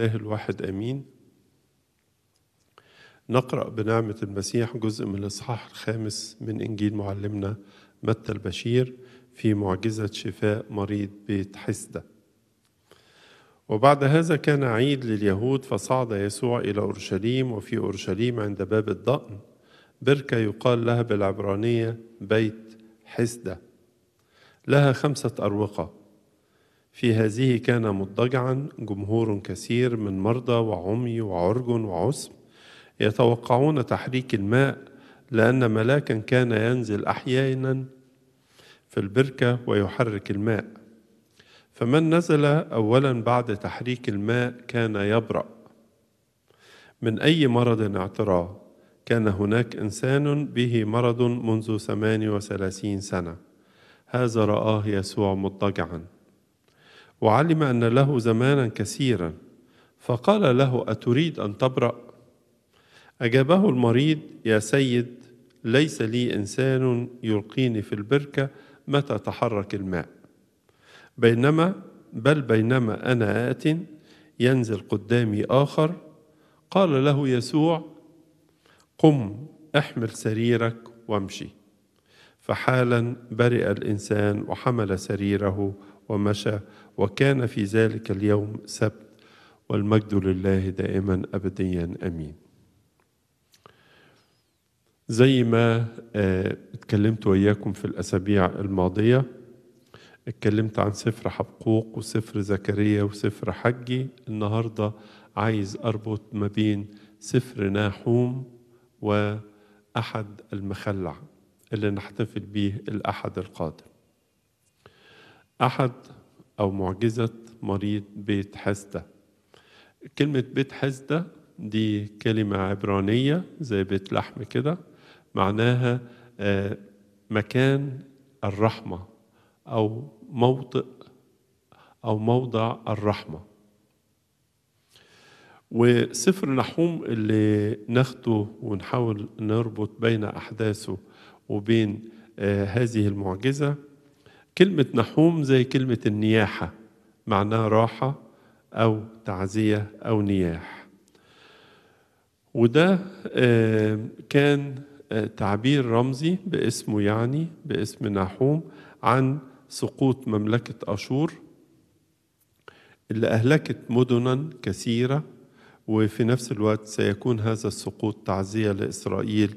الإله الواحد آمين نقرأ بنعمة المسيح جزء من الإصحاح الخامس من إنجيل معلمنا متى البشير في معجزة شفاء مريض بيت حسدة وبعد هذا كان عيد لليهود فصعد يسوع إلى أورشليم وفي أورشليم عند باب الضأن بركة يقال لها بالعبرانية بيت حسدة لها خمسة أروقة في هذه كان مضطجعا جمهور كثير من مرضى وعمي وعرج وعسم يتوقعون تحريك الماء لأن ملاكا كان ينزل أحيانا في البركة ويحرك الماء فمن نزل أولا بعد تحريك الماء كان يبرأ من أي مرض اعتراه كان هناك إنسان به مرض منذ وثلاثين سنة هذا رآه يسوع مضطجعاً وعلم أن له زمانا كثيرا فقال له أتريد أن تبرأ؟ أجابه المريض يا سيد ليس لي إنسان يلقيني في البركة متى تحرك الماء بينما بل بينما أنا آت ينزل قدامي آخر قال له يسوع قم احمل سريرك وامشي فحالا برئ الإنسان وحمل سريره ومشى وكان في ذلك اليوم سبت والمجد لله دائما أبديا أمين زي ما آه، اتكلمت وياكم في الأسابيع الماضية اتكلمت عن سفر حبقوق وسفر زكريا وسفر حجي النهاردة عايز أربط ما بين سفر ناحوم وأحد المخلع اللي نحتفل به الأحد القادم أحد أو معجزة مريض بيت حزدة كلمة بيت حزدة دي كلمة عبرانية زي بيت لحم كده معناها آه، مكان الرحمة أو موطئ أو موضع الرحمة وسفر نحوم اللي ناخده ونحاول نربط بين أحداثه وبين آه، هذه المعجزة كلمة نحوم زي كلمة النياحة معناها راحة أو تعزية أو نياح وده آه، كان آه، تعبير رمزي باسمه يعني باسم نحوم عن سقوط مملكة أشور اللي أهلكت مدنا كثيرة وفي نفس الوقت سيكون هذا السقوط تعزية لإسرائيل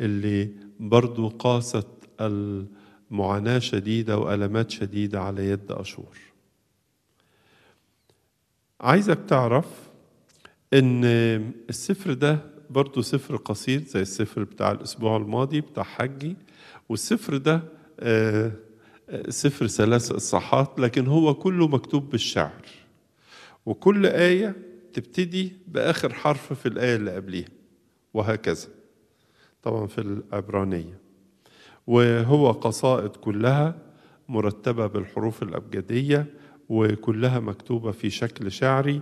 اللي برضو قاست ال معاناة شديدة وألمات شديدة على يد أشور عايزك تعرف إن السفر ده برضه سفر قصير زي السفر بتاع الأسبوع الماضي بتاع حجي والسفر ده آه، سفر ثلاث إصحاحات لكن هو كله مكتوب بالشعر وكل آية تبتدي بآخر حرف في الآية اللي قبليها وهكذا طبعا في العبرانية وهو قصائد كلها مرتبة بالحروف الأبجدية وكلها مكتوبة في شكل شعري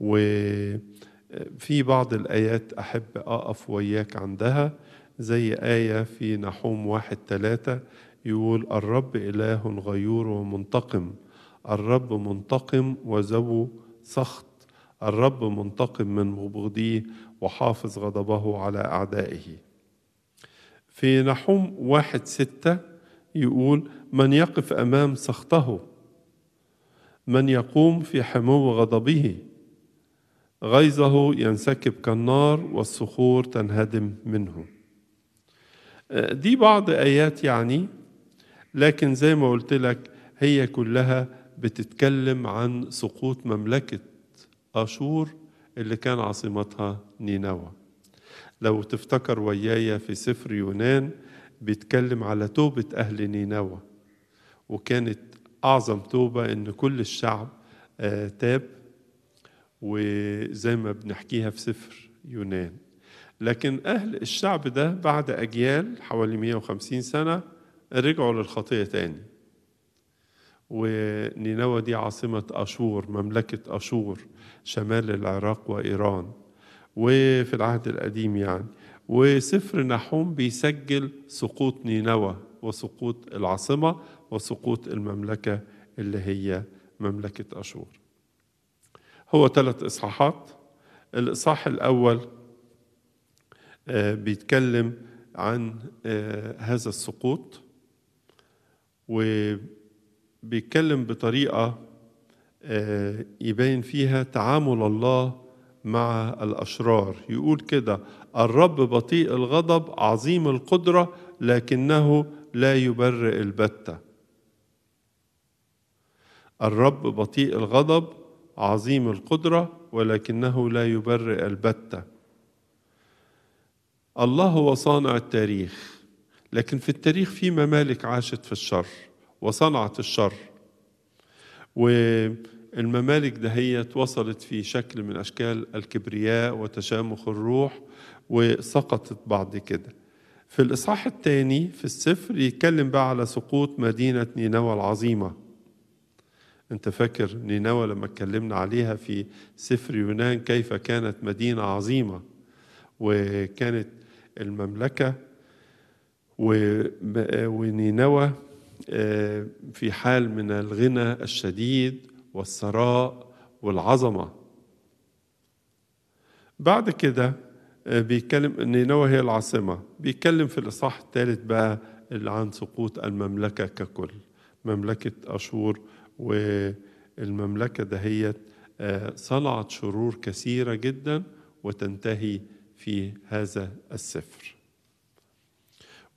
وفي بعض الآيات أحب أقف وياك عندها زي آية في نحوم واحد ثلاثة يقول الرب إله غيور ومنتقم الرب منتقم وذو سخط الرب منتقم من مبغضيه وحافظ غضبه على أعدائه في نحوم واحد ستة يقول من يقف أمام سخطه من يقوم في حمو غضبه غيظه ينسكب كالنار والصخور تنهدم منه آه، دي بعض آيات يعني لكن زي ما قلت لك هي كلها بتتكلم عن سقوط مملكة أشور اللي كان عاصمتها نينوى لو تفتكر ويايا في سفر يونان بيتكلم على توبة أهل نينوى وكانت أعظم توبة إن كل الشعب آه، تاب وزي ما بنحكيها في سفر يونان لكن أهل الشعب ده بعد أجيال حوالي 150 سنة رجعوا للخطية تاني ونينوى دي عاصمة أشور مملكة أشور شمال العراق وإيران وفي العهد القديم يعني وسفر نحوم بيسجل سقوط نينوى وسقوط العاصمة وسقوط المملكة اللي هي مملكة أشور هو ثلاث إصحاحات الإصحاح الأول آه، بيتكلم عن آه، هذا السقوط وبيتكلم بطريقة آه، يبين فيها تعامل الله مع الأشرار يقول كده الرب بطيء الغضب عظيم القدرة لكنه لا يبرئ البتة الرب بطيء الغضب عظيم القدرة ولكنه لا يبرئ البتة الله هو صانع التاريخ لكن في التاريخ في ممالك عاشت في الشر وصنعت الشر و الممالك دهيت وصلت في شكل من أشكال الكبرياء وتشامخ الروح وسقطت بعد كده في الإصحاح الثاني في السفر يتكلم بقى على سقوط مدينة نينوى العظيمة أنت فاكر نينوى لما اتكلمنا عليها في سفر يونان كيف كانت مدينة عظيمة وكانت المملكة آه، ونينوى آه، في حال من الغنى الشديد والثراء والعظمة بعد كده آه، بيتكلم ان نينوى هي العاصمة بيتكلم في الإصحاح الثالث بقى اللي عن سقوط المملكة ككل مملكة أشور والمملكة دهيت آه، صنعت شرور كثيرة جدا وتنتهي في هذا السفر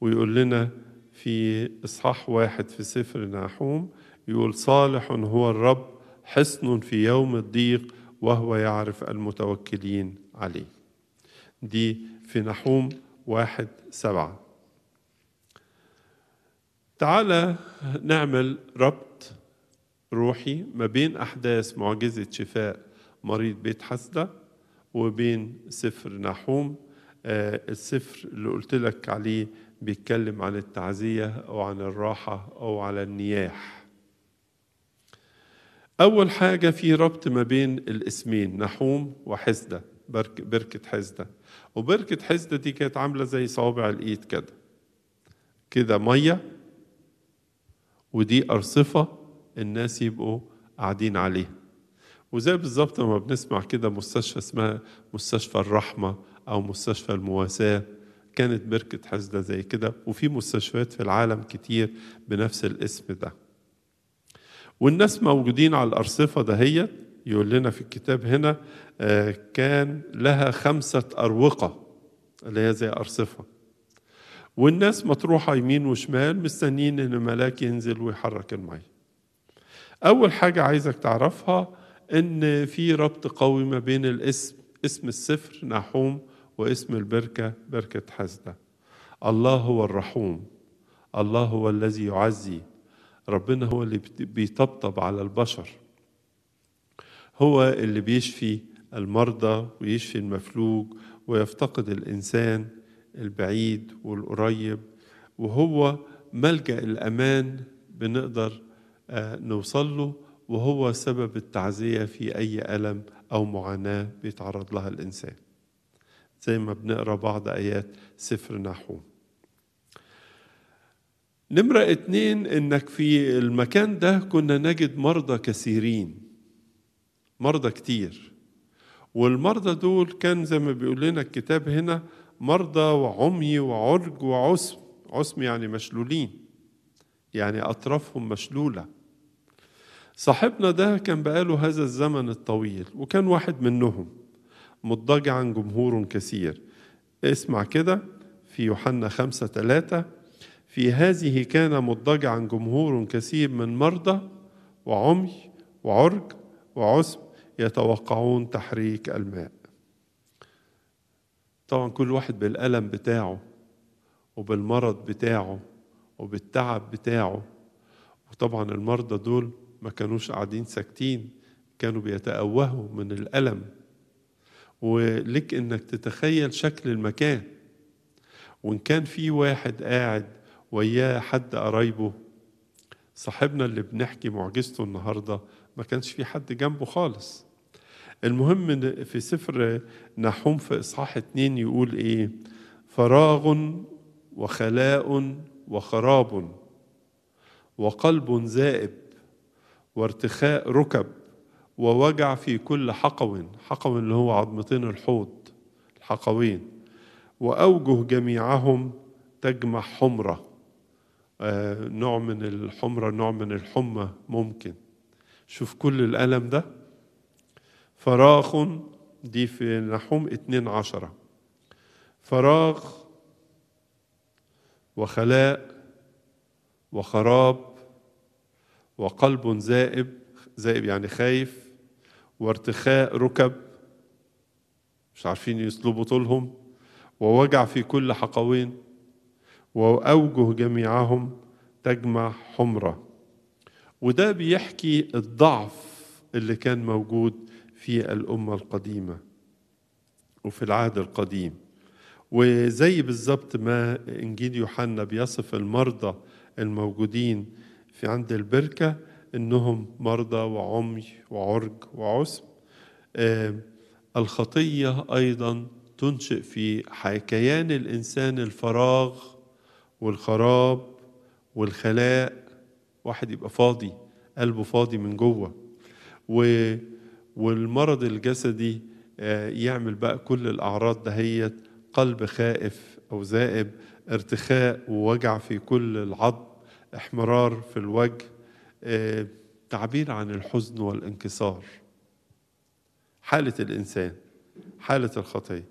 ويقول لنا في إصحاح واحد في سفر ناحوم يقول صالح هو الرب حصن في يوم الضيق وهو يعرف المتوكلين عليه دي في نحوم واحد سبعة تعالى نعمل ربط روحي ما بين أحداث معجزة شفاء مريض بيت حسدة وبين سفر نحوم آه السفر اللي قلت لك عليه بيتكلم عن التعزية أو عن الراحة أو على النياح أول حاجة في ربط ما بين الاسمين نحوم وحزدة بركة حزدة وبركة حزدة دي كانت عاملة زي صوابع الإيد كده كده مية ودي أرصفة الناس يبقوا قاعدين عليها وزي بالظبط ما بنسمع كده مستشفى اسمها مستشفى الرحمة أو مستشفى المواساة كانت بركة حزدة زي كده وفي مستشفيات في العالم كتير بنفس الاسم ده والناس موجودين على الأرصفة دهيت يقول لنا في الكتاب هنا آه، كان لها خمسة أروقة اللي هي زي أرصفة والناس مطروحة يمين وشمال مستنيين إن الملاك ينزل ويحرك المية أول حاجة عايزك تعرفها إن في ربط قوي ما بين الاسم اسم السفر نحوم واسم البركة بركة حزدة الله هو الرحوم الله هو الذي يعزي ربنا هو اللي بيطبطب على البشر هو اللي بيشفي المرضى ويشفي المفلوج ويفتقد الإنسان البعيد والقريب وهو ملجأ الأمان بنقدر آه، نوصل له وهو سبب التعزية في أي ألم أو معاناة بيتعرض لها الإنسان زي ما بنقرأ بعض آيات سفر نحوم نمرة اتنين انك في المكان ده كنا نجد مرضى كثيرين مرضى كتير والمرضى دول كان زي ما بيقول لنا الكتاب هنا مرضى وعمي وعرج وعسم عسم يعني مشلولين يعني أطرافهم مشلولة صاحبنا ده كان بقاله هذا الزمن الطويل وكان واحد منهم مضجعا جمهور كثير اسمع كده في يوحنا خمسة ثلاثة في هذه كان مضجعا جمهور كثير من مرضى وعمي وعرج وعسب يتوقعون تحريك الماء طبعا كل واحد بالألم بتاعه وبالمرض بتاعه وبالتعب بتاعه وطبعا المرضى دول ما كانوش قاعدين ساكتين كانوا بيتأوهوا من الألم ولك إنك تتخيل شكل المكان وإن كان في واحد قاعد وياه حد قرايبه صاحبنا اللي بنحكي معجزته النهارده ما كانش في حد جنبه خالص المهم في سفر نحوم في اصحاح اتنين يقول ايه فراغ وخلاء وخراب وقلب زائب وارتخاء ركب ووجع في كل حقو حقو اللي هو عظمتين الحوض الحقوين وأوجه جميعهم تجمع حمرة آه، نوع من الحمرة نوع من الحمى ممكن شوف كل الألم ده فراغ دي في نحوم اتنين عشرة فراغ وخلاء وخراب وقلب زائب زائب يعني خايف وارتخاء ركب مش عارفين يسلبوا طولهم ووجع في كل حقوين وأوجه جميعهم تجمع حمرة وده بيحكي الضعف اللي كان موجود في الأمة القديمة وفي العهد القديم وزي بالظبط ما إنجيل يوحنا بيصف المرضى الموجودين في عند البركة إنهم مرضى وعمي وعرج وعسب آه الخطية أيضا تنشئ في كيان الإنسان الفراغ والخراب والخلاء واحد يبقى فاضي قلبه فاضي من جوه و والمرض الجسدي آه، يعمل بقى كل الأعراض دهيت قلب خائف أو ذائب ارتخاء ووجع في كل العظم احمرار في الوجه آه، تعبير عن الحزن والانكسار حالة الإنسان حالة الخطية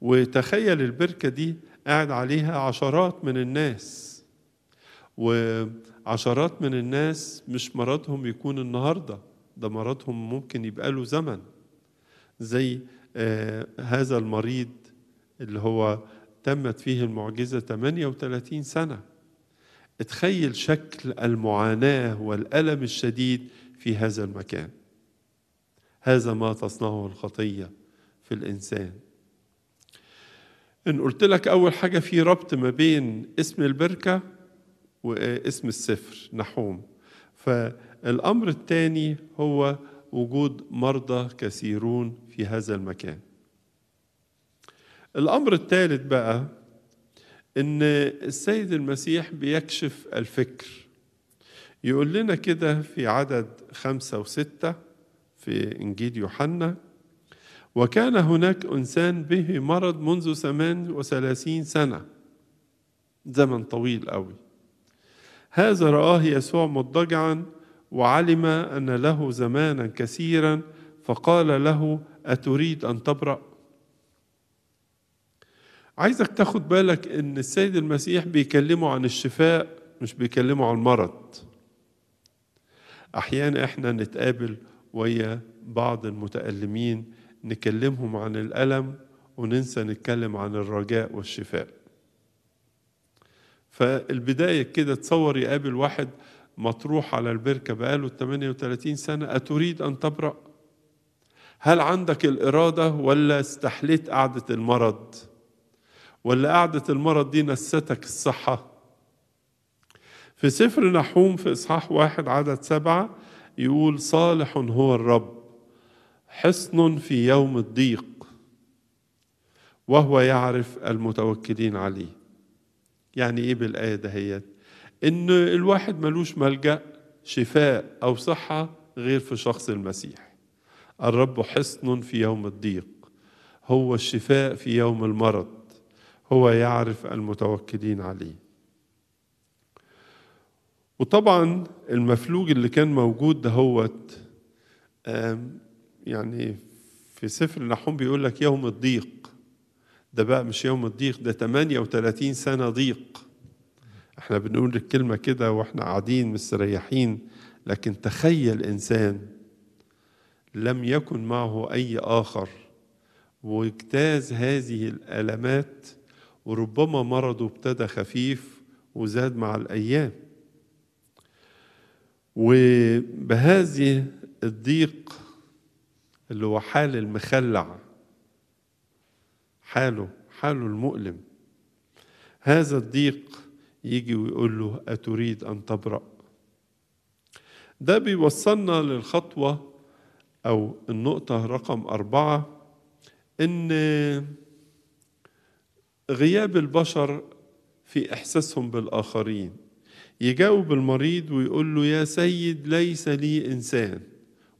وتخيل البركة دي قاعد عليها عشرات من الناس وعشرات من الناس مش مرضهم يكون النهارده ده مرضهم ممكن يبقى له زمن زي آه هذا المريض اللي هو تمت فيه المعجزة 38 سنة اتخيل شكل المعاناة والألم الشديد في هذا المكان هذا ما تصنعه الخطية في الإنسان ان قلت لك اول حاجه في ربط ما بين اسم البركه واسم السفر نحوم فالامر الثاني هو وجود مرضى كثيرون في هذا المكان الامر الثالث بقى ان السيد المسيح بيكشف الفكر يقول لنا كده في عدد خمسة وستة في إنجيل يوحنا وكان هناك إنسان به مرض منذ 38 سنة زمن طويل قوي هذا رآه يسوع مضجعا وعلم أن له زمانا كثيرا فقال له أتريد أن تبرأ؟ عايزك تاخد بالك إن السيد المسيح بيكلمه عن الشفاء مش بيكلمه عن المرض أحيانا إحنا نتقابل ويا بعض المتألمين نكلمهم عن الألم وننسى نتكلم عن الرجاء والشفاء فالبداية كده تصور يقابل واحد مطروح على البركة بقاله 38 سنة أتريد أن تبرأ؟ هل عندك الإرادة ولا استحليت قعدة المرض؟ ولا قعدة المرض دي نستك الصحة؟ في سفر نحوم في إصحاح واحد عدد سبعة يقول صالح هو الرب حصن في يوم الضيق وهو يعرف المتوكلين عليه يعني ايه بالايه دهيت ان الواحد ملوش ملجا شفاء او صحه غير في شخص المسيح الرب حصن في يوم الضيق هو الشفاء في يوم المرض هو يعرف المتوكلين عليه وطبعا المفلوج اللي كان موجود دهوت يعني في سفر نحوم بيقول لك يوم الضيق ده بقى مش يوم الضيق ده 38 سنة ضيق احنا بنقول الكلمة كده واحنا قاعدين مستريحين لكن تخيل إنسان لم يكن معه أي آخر واجتاز هذه الألمات وربما مرضه ابتدى خفيف وزاد مع الأيام وبهذه الضيق اللي هو حال المخلع حاله حاله المؤلم هذا الضيق يجي ويقول له أتريد أن تبرأ ده بيوصلنا للخطوة أو النقطة رقم أربعة إن غياب البشر في إحساسهم بالآخرين يجاوب المريض ويقول له يا سيد ليس لي إنسان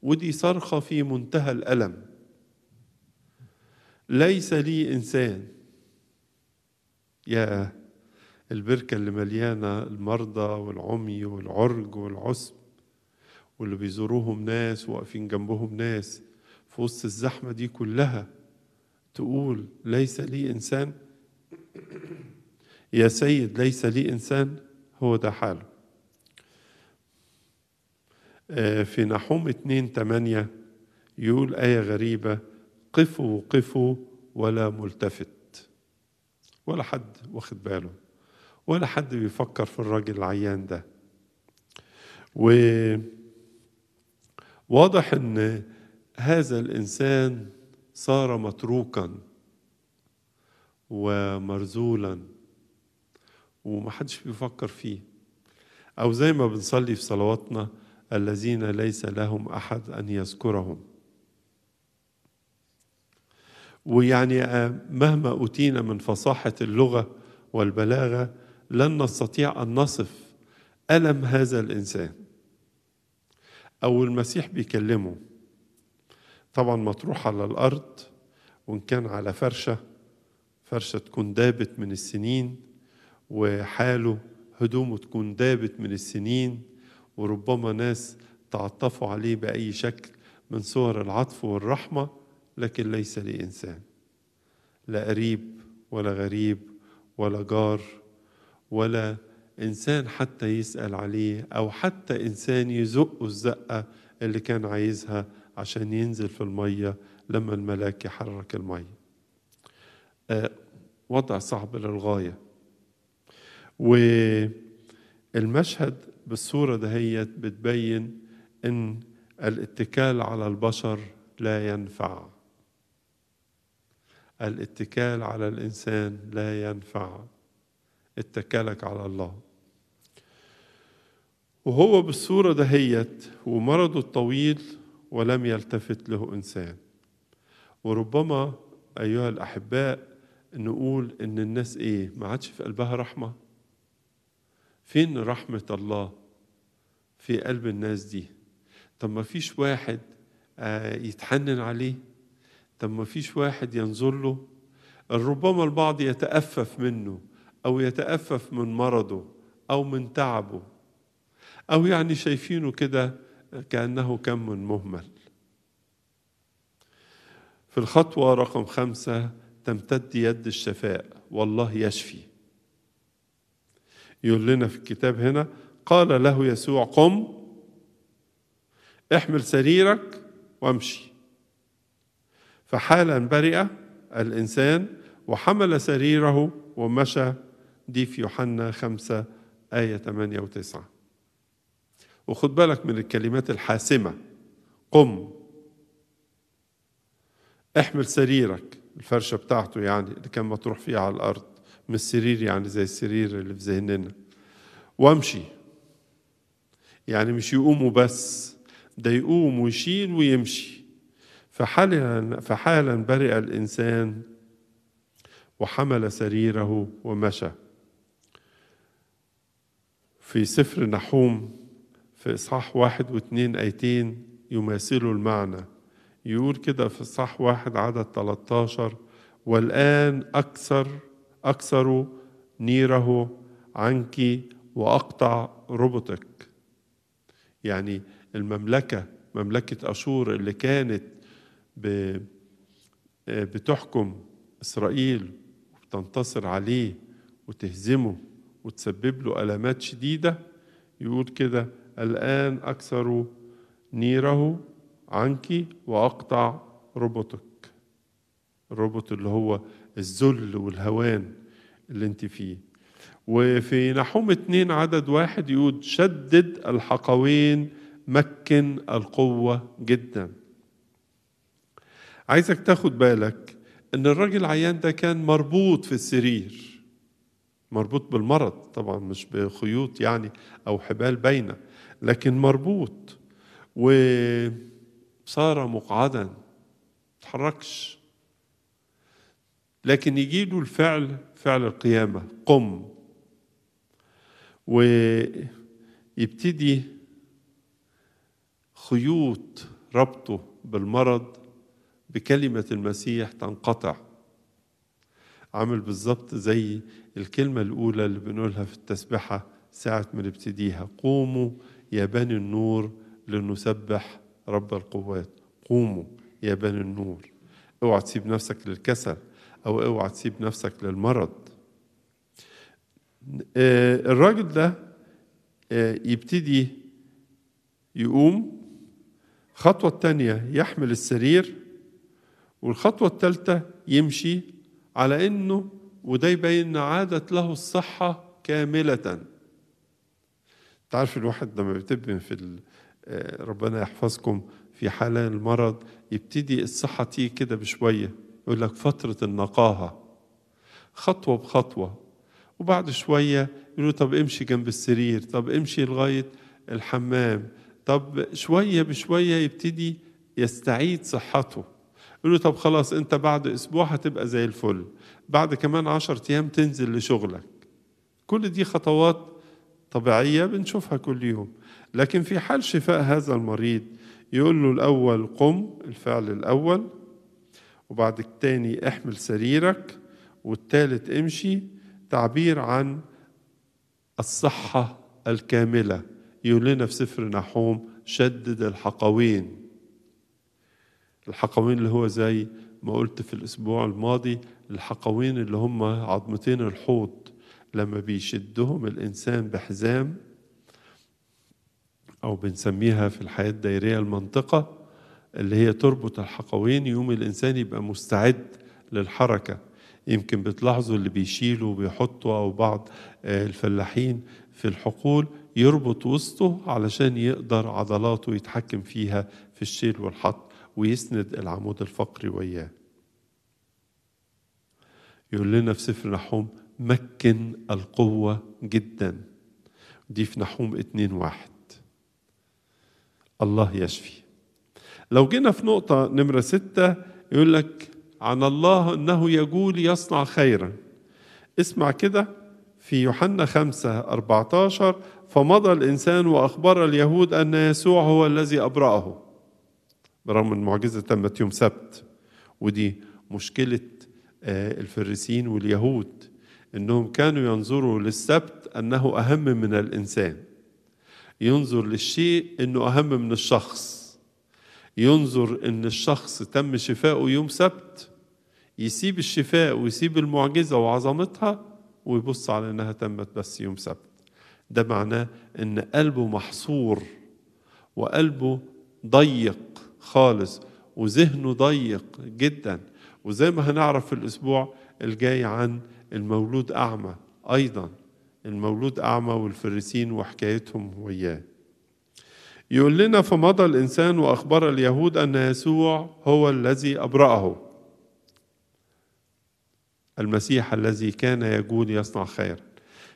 ودي صرخة في منتهى الألم ليس لي إنسان يا البركة اللي مليانة المرضى والعمي والعرج والعصب واللي بيزوروهم ناس واقفين جنبهم ناس في وسط الزحمة دي كلها تقول ليس لي إنسان يا سيد ليس لي إنسان هو ده حاله آه، في نحوم 2 8 يقول آية غريبة قفوا قفوا ولا ملتفت ولا حد واخد باله ولا حد بيفكر في الراجل العيان ده وواضح ان هذا الانسان صار متروكا ومرذولا ومحدش بيفكر فيه او زي ما بنصلي في صلواتنا الذين ليس لهم احد ان يذكرهم ويعني آه، مهما اوتينا من فصاحه اللغه والبلاغه لن نستطيع ان نصف الم هذا الانسان او المسيح بيكلمه طبعا مطروح على الارض وان كان على فرشه فرشه تكون دابت من السنين وحاله هدومه تكون دابت من السنين وربما ناس تعطفوا عليه بأي شكل من صور العطف والرحمة لكن ليس لإنسان لا قريب ولا غريب ولا جار ولا إنسان حتى يسأل عليه أو حتى إنسان يزقه الزقة اللي كان عايزها عشان ينزل في المية لما الملاك يحرك المية آه وضع صعب للغاية والمشهد بالصورة دهيت بتبين إن الاتكال على البشر لا ينفع الاتكال على الإنسان لا ينفع اتكالك على الله وهو بالصورة دهيت ومرضه الطويل ولم يلتفت له إنسان وربما أيها الأحباء نقول إن الناس إيه ما عادش في قلبها رحمة فين رحمة الله في قلب الناس دي طب ما فيش واحد آه، يتحنن عليه طب ما فيش واحد ينظر له ربما البعض يتأفف منه أو يتأفف من مرضه أو من تعبه أو يعني شايفينه كده كأنه كم من مهمل في الخطوة رقم خمسة تمتد يد الشفاء والله يشفي يقول لنا في الكتاب هنا قال له يسوع قم احمل سريرك وامشي فحالا برئ الإنسان وحمل سريره ومشى دي في يوحنا 5 آية 8 و 9 وخد بالك من الكلمات الحاسمة قم احمل سريرك الفرشة بتاعته يعني اللي كان مطروح فيها على الأرض من السرير يعني زي السرير اللي في ذهننا وامشي يعني مش يقوم وبس ده يقوم ويشيل ويمشي فحالا فحالا برئ الانسان وحمل سريره ومشى في سفر نحوم في إصحاح واحد واثنين آيتين يماثلوا المعنى يقول كده في إصحاح واحد عدد 13 والآن أكثر أكثر نيره عنك وأقطع ربطك يعني المملكة مملكة أشور اللي كانت بتحكم إسرائيل وبتنتصر عليه وتهزمه وتسبب له ألامات شديدة يقول كده الآن أكثر نيره عنك وأقطع ربطك الربط اللي هو الذل والهوان اللي انت فيه وفي نحوم اتنين عدد واحد يقول شدد الحقوين مكن القوة جدا عايزك تاخد بالك ان الراجل عيان ده كان مربوط في السرير مربوط بالمرض طبعا مش بخيوط يعني او حبال باينه لكن مربوط وصار مقعدا تحركش لكن يجي له الفعل فعل القيامة قم ويبتدي خيوط ربطه بالمرض بكلمة المسيح تنقطع عامل بالظبط زي الكلمة الأولى اللي بنقولها في التسبحة ساعة ما نبتديها قوموا يا بني النور لنسبح رب القوات قوموا يا بني النور اوعى تسيب نفسك للكسل أو اوعى تسيب نفسك للمرض آه، الراجل ده آه، يبتدي يقوم الخطوة التانية يحمل السرير والخطوة التالتة يمشي على إنه وده يبين إن عادت له الصحة كاملة تعرف الواحد لما بتبقى في آه، ربنا يحفظكم في حالة المرض يبتدي الصحة تيجي كده بشوية يقول لك فترة النقاهة خطوة بخطوة وبعد شوية يقولوا طب امشي جنب السرير طب امشي لغاية الحمام طب شوية بشوية يبتدي يستعيد صحته يقولوا طب خلاص انت بعد اسبوع هتبقى زي الفل بعد كمان عشر ايام تنزل لشغلك كل دي خطوات طبيعية بنشوفها كل يوم لكن في حال شفاء هذا المريض يقول له الأول قم الفعل الأول وبعد التاني احمل سريرك والتالت امشي تعبير عن الصحة الكاملة يقول لنا في سفر نحوم شدد الحقوين الحقوين اللي هو زي ما قلت في الأسبوع الماضي الحقوين اللي هم عظمتين الحوض لما بيشدهم الإنسان بحزام أو بنسميها في الحياة الدائرية المنطقة اللي هي تربط الحقوين يوم الإنسان يبقى مستعد للحركة يمكن بتلاحظوا اللي بيشيلوا وبيحطوا أو بعض آه، الفلاحين في الحقول يربط وسطه علشان يقدر عضلاته يتحكم فيها في الشيل والحط ويسند العمود الفقري وياه يقول لنا في سفر نحوم مكن القوة جدا دي في نحوم اتنين واحد الله يشفي لو جينا في نقطة نمرة ستة يقول لك عن الله أنه يقول يصنع خيرا اسمع كده في يوحنا خمسة 14 فمضى الإنسان وأخبر اليهود أن يسوع هو الذي أبرأه برغم أن المعجزة تمت يوم سبت ودي مشكلة آه، الفريسيين واليهود أنهم كانوا ينظروا للسبت أنه أهم من الإنسان ينظر للشيء أنه أهم من الشخص ينظر ان الشخص تم شفائه يوم سبت يسيب الشفاء ويسيب المعجزة وعظمتها ويبص على انها تمت بس يوم سبت ده معناه ان قلبه محصور وقلبه ضيق خالص وذهنه ضيق جدا وزي ما هنعرف في الاسبوع الجاي عن المولود اعمى ايضا المولود اعمى والفريسين وحكايتهم وياه يقول لنا فمضى الإنسان وأخبر اليهود أن يسوع هو الذي أبرأه المسيح الذي كان يجود يصنع خير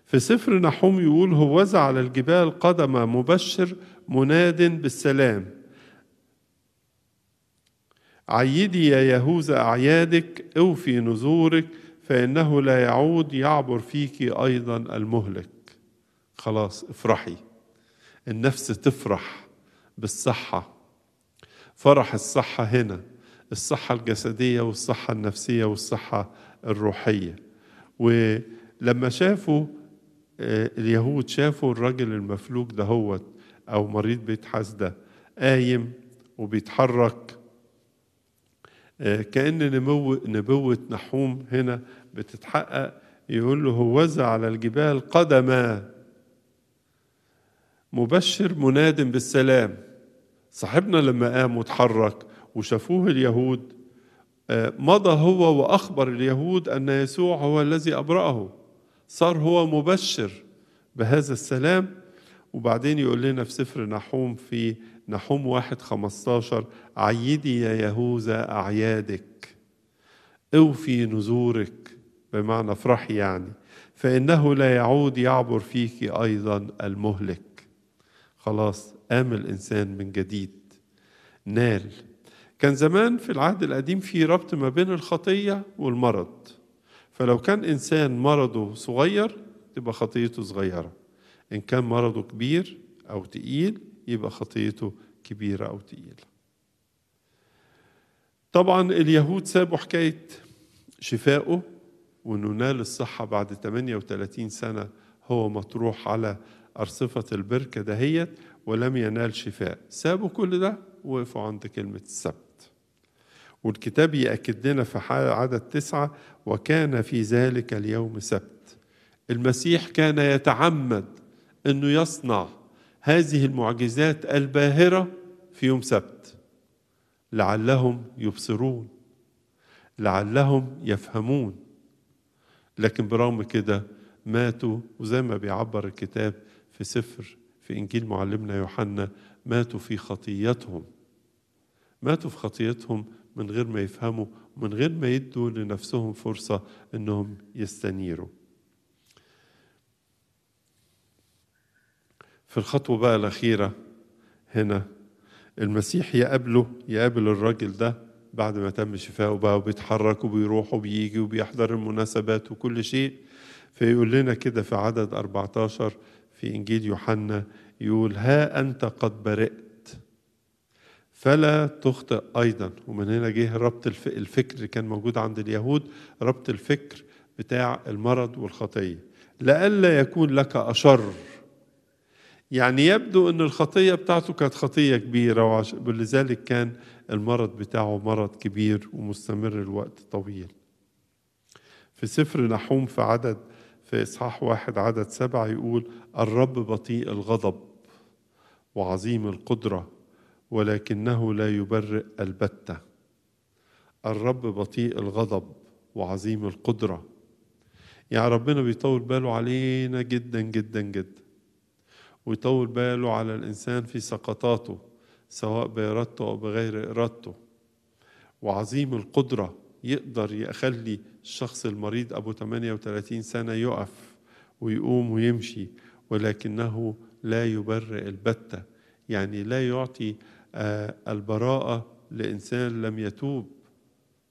في سفر نحوم يقول هوذا على الجبال قدم مبشر مناد بالسلام عيدي يا يهوذا أعيادك اوفي نذورك فإنه لا يعود يعبر فيك أيضا المهلك خلاص افرحي النفس تفرح بالصحة فرح الصحة هنا الصحة الجسدية والصحة النفسية والصحة الروحية ولما شافوا آه، اليهود شافوا الراجل المفلوج دهوت أو مريض بيتحاس ده قايم وبيتحرك آه، كأن نمو نبوة نحوم هنا بتتحقق يقول له هوذا على الجبال قدما مبشر مناد بالسلام صاحبنا لما قام وتحرك وشافوه اليهود آه، مضى هو واخبر اليهود ان يسوع هو الذي ابراه صار هو مبشر بهذا السلام وبعدين يقول لنا في سفر نحوم في نحوم واحد خمستاشر عيدي يا يهوذا أعيادك اوفي نذورك بمعنى افرحي يعني فإنه لا يعود يعبر فيك أيضا المهلك خلاص قام الإنسان من جديد نال كان زمان في العهد القديم في ربط ما بين الخطية والمرض فلو كان إنسان مرضه صغير تبقى خطيته صغيرة إن كان مرضه كبير أو تقيل يبقى خطيته كبيرة أو تقيلة طبعا اليهود سابوا حكاية شفائه وأنه نال الصحة بعد 38 سنة هو مطروح على أرصفة البركة دهيت ولم ينال شفاء سابوا كل ده ووقفوا عند كلمة السبت والكتاب يأكد لنا في عدد تسعة وكان في ذلك اليوم سبت المسيح كان يتعمد أنه يصنع هذه المعجزات الباهرة في يوم سبت لعلهم يبصرون لعلهم يفهمون لكن برغم كده ماتوا وزي ما بيعبر الكتاب في سفر في إنجيل معلمنا يوحنا ماتوا في خطيتهم ماتوا في خطيتهم من غير ما يفهموا ومن غير ما يدوا لنفسهم فرصة إنهم يستنيروا في الخطوة بقى الأخيرة هنا المسيح يقابله يقابل الراجل ده بعد ما تم شفائه بقى وبيتحرك وبيروح وبيجي وبيحضر المناسبات وكل شيء فيقول لنا كده في عدد 14 في إنجيل يوحنا يقول ها أنت قد برئت فلا تخطئ أيضا ومن هنا جه ربط الفكر كان موجود عند اليهود ربط الفكر بتاع المرض والخطية لئلا يكون لك أشر يعني يبدو أن الخطية بتاعته كانت خطية كبيرة ولذلك كان المرض بتاعه مرض كبير ومستمر لوقت طويل في سفر نحوم في عدد في إصحاح واحد عدد سبعة يقول الرب بطيء الغضب وعظيم القدرة ولكنه لا يبرئ البتة الرب بطيء الغضب وعظيم القدرة يعني ربنا بيطول باله علينا جدا جدا جدا ويطول باله على الإنسان في سقطاته سواء بإرادته أو بغير إرادته وعظيم القدرة يقدر يخلي الشخص المريض أبو 38 سنة يقف ويقوم ويمشي ولكنه لا يبرئ البتة يعني لا يعطي آه، البراءة لإنسان لم يتوب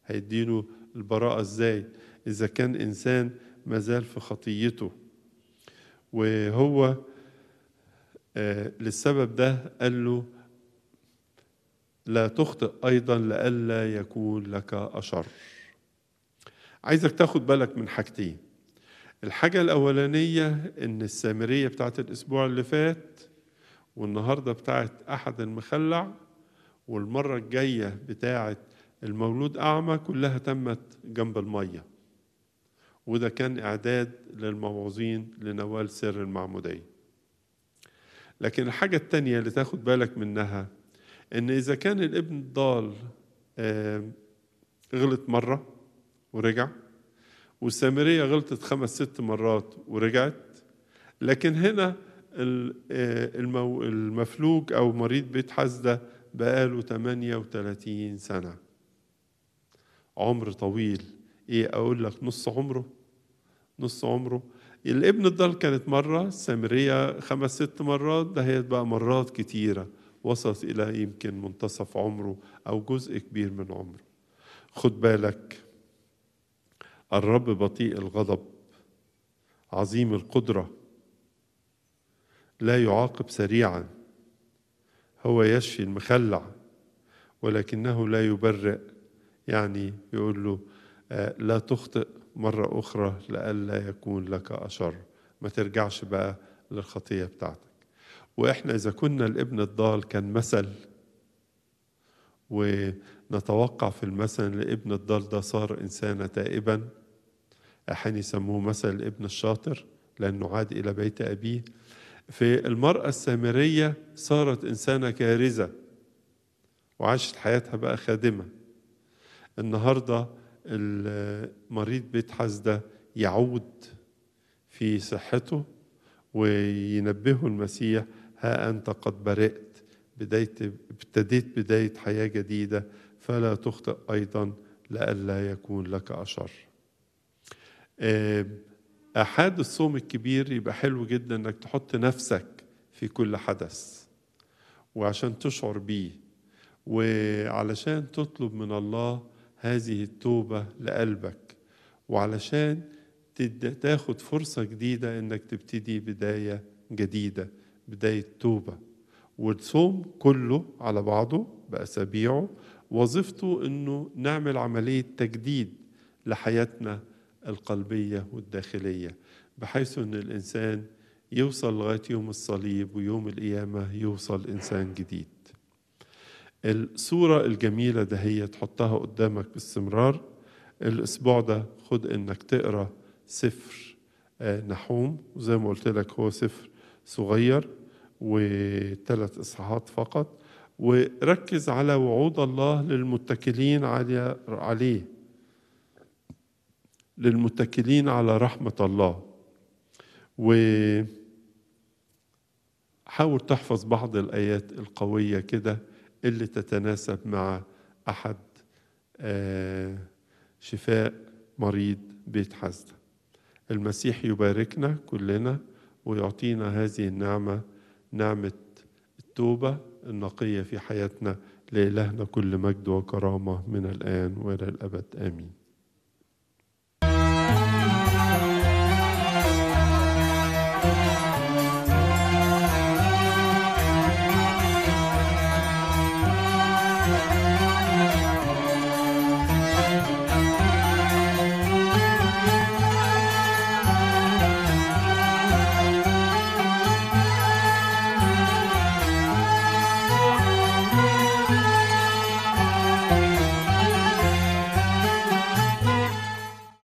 هيديله البراءة إزاي إذا كان إنسان مازال في خطيته وهو آه، للسبب ده قال له لا تخطئ أيضا لئلا يكون لك أشر عايزك تاخد بالك من حاجتين الحاجة الأولانية إن السامرية بتاعت الأسبوع اللي فات والنهاردة بتاعت أحد المخلع والمرة الجاية بتاعت المولود أعمى كلها تمت جنب المية وده كان إعداد للموعظين لنوال سر المعمودية لكن الحاجة التانية اللي تاخد بالك منها إن إذا كان الابن الضال آه، غلط مرة ورجع والسامرية غلطت خمس ست مرات ورجعت لكن هنا آه، المفلوج أو مريض بيت حسدة بقاله 38 سنة عمر طويل إيه أقول لك نص عمره نص عمره الابن الضال كانت مرة سامرية خمس ست مرات ده هي بقى مرات كتيرة وصلت إلى يمكن منتصف عمره أو جزء كبير من عمره خد بالك الرب بطيء الغضب عظيم القدره لا يعاقب سريعا هو يشفي المخلع ولكنه لا يبرئ يعني يقول له آه، لا تخطئ مرة أخرى لئلا يكون لك أشر ما ترجعش بقى للخطية بتاعتك وإحنا إذا كنا الابن الضال كان مثل نتوقع في المثل لابن الضال صار إنسان تائبا أحيانا يسموه مثل الابن الشاطر لأنه عاد إلى بيت أبيه في المرأة السامرية صارت إنسانة كارزة وعاشت حياتها بقى خادمة النهاردة المريض بيت ده يعود في صحته وينبهه المسيح ها أنت قد برئت بداية ابتديت بداية حياة جديدة فلا تخطئ أيضا لئلا يكون لك أشر آه، أحد الصوم الكبير يبقى حلو جدا أنك تحط نفسك في كل حدث وعشان تشعر بيه وعلشان تطلب من الله هذه التوبة لقلبك وعلشان تاخد فرصة جديدة إنك تبتدي بداية جديدة بداية توبة والصوم كله على بعضه بأسابيعه وظيفته انه نعمل عمليه تجديد لحياتنا القلبيه والداخليه بحيث ان الانسان يوصل لغايه يوم الصليب ويوم القيامه يوصل انسان جديد الصورة الجميلة ده هي تحطها قدامك باستمرار الأسبوع ده خد إنك تقرأ سفر آه، نحوم وزي ما قلت لك هو سفر صغير وثلاث إصحاحات فقط وركز على وعود الله للمتكلين عليه للمتكلين على رحمة الله وحاول تحفظ بعض الآيات القوية كده اللي تتناسب مع أحد آه، شفاء مريض بيت حزن المسيح يباركنا كلنا ويعطينا هذه النعمة نعمة التوبة النقية في حياتنا لإلهنا كل مجد وكرامة من الآن وإلى الأبد آمين